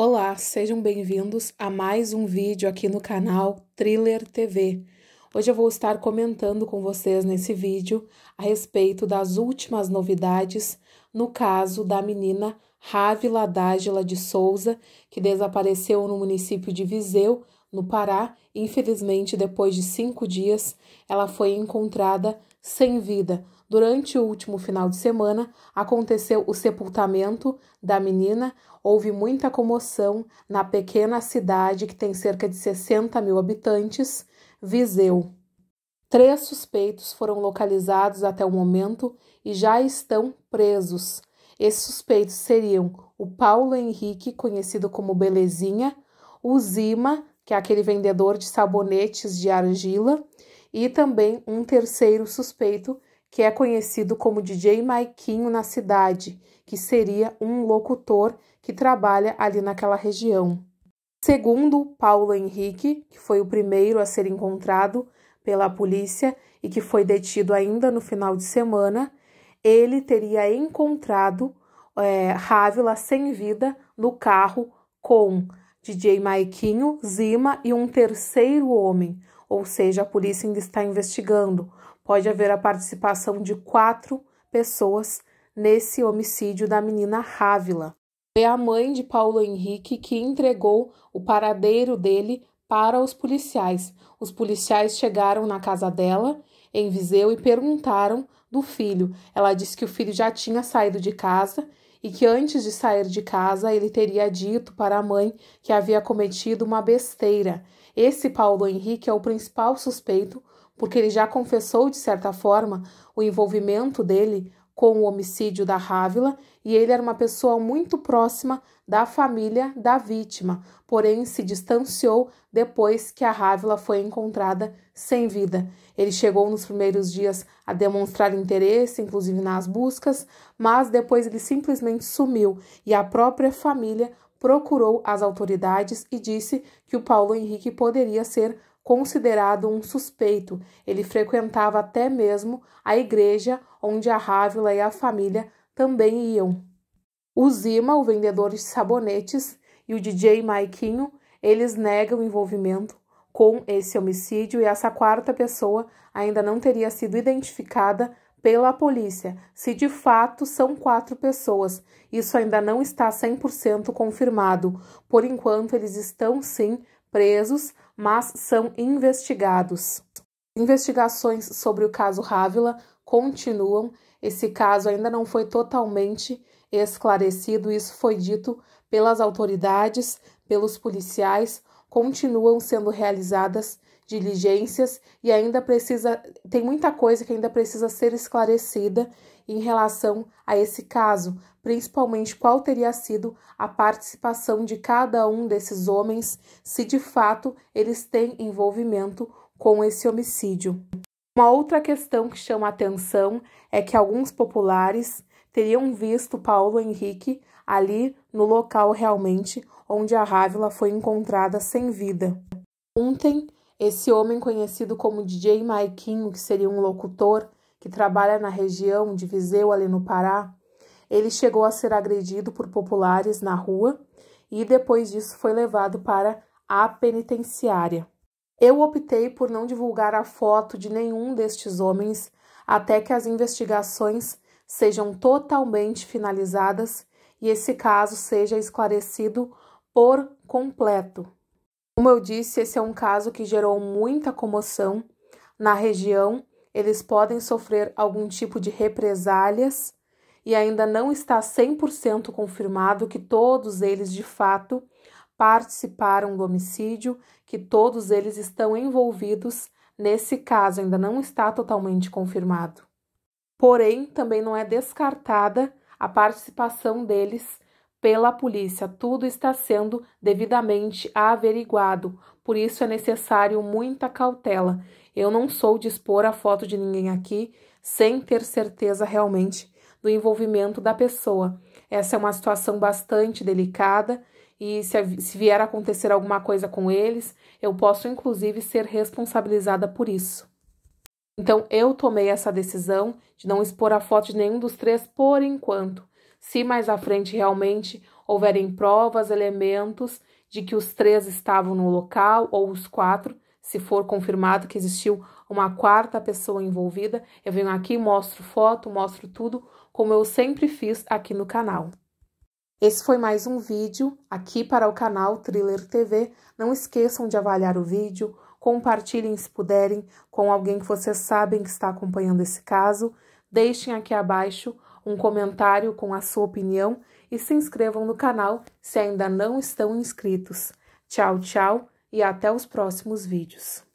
Olá, sejam bem-vindos a mais um vídeo aqui no canal Thriller TV. Hoje eu vou estar comentando com vocês nesse vídeo a respeito das últimas novidades no caso da menina Rávila Dágila de Souza, que desapareceu no município de Viseu no Pará, infelizmente, depois de cinco dias, ela foi encontrada sem vida. Durante o último final de semana, aconteceu o sepultamento da menina. Houve muita comoção na pequena cidade que tem cerca de 60 mil habitantes, Viseu. Três suspeitos foram localizados até o momento e já estão presos. Esses suspeitos seriam o Paulo Henrique, conhecido como Belezinha, o Zima, que é aquele vendedor de sabonetes de argila, e também um terceiro suspeito, que é conhecido como DJ Maiquinho na cidade, que seria um locutor que trabalha ali naquela região. Segundo Paulo Henrique, que foi o primeiro a ser encontrado pela polícia e que foi detido ainda no final de semana, ele teria encontrado é, Rávila sem vida no carro com DJ Maiquinho, Zima e um terceiro homem, ou seja, a polícia ainda está investigando. Pode haver a participação de quatro pessoas nesse homicídio da menina Rávila. É a mãe de Paulo Henrique que entregou o paradeiro dele para os policiais. Os policiais chegaram na casa dela, em Viseu, e perguntaram do filho. Ela disse que o filho já tinha saído de casa e que antes de sair de casa ele teria dito para a mãe que havia cometido uma besteira. Esse Paulo Henrique é o principal suspeito, porque ele já confessou, de certa forma, o envolvimento dele com o homicídio da Rávila e ele era uma pessoa muito próxima da família da vítima, porém se distanciou depois que a Rávila foi encontrada sem vida. Ele chegou nos primeiros dias a demonstrar interesse, inclusive nas buscas, mas depois ele simplesmente sumiu e a própria família procurou as autoridades e disse que o Paulo Henrique poderia ser considerado um suspeito. Ele frequentava até mesmo a igreja onde a Rávila e a família também iam. O Zima, o vendedor de sabonetes, e o DJ Maiquinho, eles negam envolvimento com esse homicídio e essa quarta pessoa ainda não teria sido identificada pela polícia, se de fato são quatro pessoas. Isso ainda não está 100% confirmado. Por enquanto, eles estão sim presos, mas são investigados. Investigações sobre o caso Rávila continuam. Esse caso ainda não foi totalmente esclarecido, isso foi dito pelas autoridades, pelos policiais. Continuam sendo realizadas diligências e ainda precisa tem muita coisa que ainda precisa ser esclarecida em relação a esse caso, principalmente qual teria sido a participação de cada um desses homens se de fato eles têm envolvimento com esse homicídio. Uma outra questão que chama a atenção é que alguns populares teriam visto Paulo Henrique ali no local realmente onde a Rávila foi encontrada sem vida. Ontem, esse homem conhecido como DJ Maiquinho, que seria um locutor que trabalha na região de Viseu, ali no Pará, ele chegou a ser agredido por populares na rua e depois disso foi levado para a penitenciária. Eu optei por não divulgar a foto de nenhum destes homens até que as investigações sejam totalmente finalizadas e esse caso seja esclarecido por completo. Como eu disse, esse é um caso que gerou muita comoção na região. Eles podem sofrer algum tipo de represálias e ainda não está 100% confirmado que todos eles de fato participaram do homicídio, que todos eles estão envolvidos nesse caso, ainda não está totalmente confirmado. Porém, também não é descartada a participação deles pela polícia. Tudo está sendo devidamente averiguado, por isso é necessário muita cautela. Eu não sou de expor a foto de ninguém aqui sem ter certeza realmente do envolvimento da pessoa. Essa é uma situação bastante delicada e se, se vier a acontecer alguma coisa com eles, eu posso inclusive ser responsabilizada por isso. Então eu tomei essa decisão de não expor a foto de nenhum dos três por enquanto. Se mais à frente realmente houverem provas, elementos de que os três estavam no local ou os quatro, se for confirmado que existiu uma quarta pessoa envolvida, eu venho aqui, mostro foto, mostro tudo, como eu sempre fiz aqui no canal. Esse foi mais um vídeo aqui para o canal Thriller TV. Não esqueçam de avaliar o vídeo, compartilhem se puderem com alguém que vocês sabem que está acompanhando esse caso. Deixem aqui abaixo um comentário com a sua opinião e se inscrevam no canal se ainda não estão inscritos. Tchau, tchau e até os próximos vídeos.